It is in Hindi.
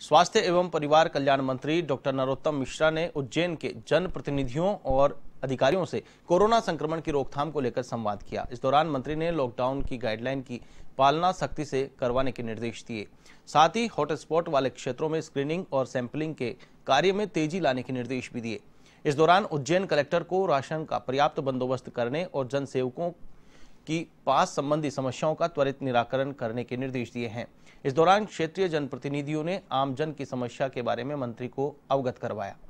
स्वास्थ्य एवं परिवार कल्याण मंत्री डॉक्टर नरोत्तम मिश्रा ने उज्जैन के जनप्रतिनिधियों और अधिकारियों से कोरोना संक्रमण की रोकथाम को लेकर संवाद किया इस दौरान मंत्री ने लॉकडाउन की गाइडलाइन की पालना सख्ती से करवाने के निर्देश दिए साथ ही हॉटस्पॉट वाले क्षेत्रों में स्क्रीनिंग और सैंपलिंग के कार्य में तेजी लाने के निर्देश भी दिए इस दौरान उज्जैन कलेक्टर को राशन का पर्याप्त बंदोबस्त करने और जनसेवकों की पास संबंधी समस्याओं का त्वरित निराकरण करने के निर्देश दिए हैं इस दौरान क्षेत्रीय जनप्रतिनिधियों ने आमजन की समस्या के बारे में मंत्री को अवगत करवाया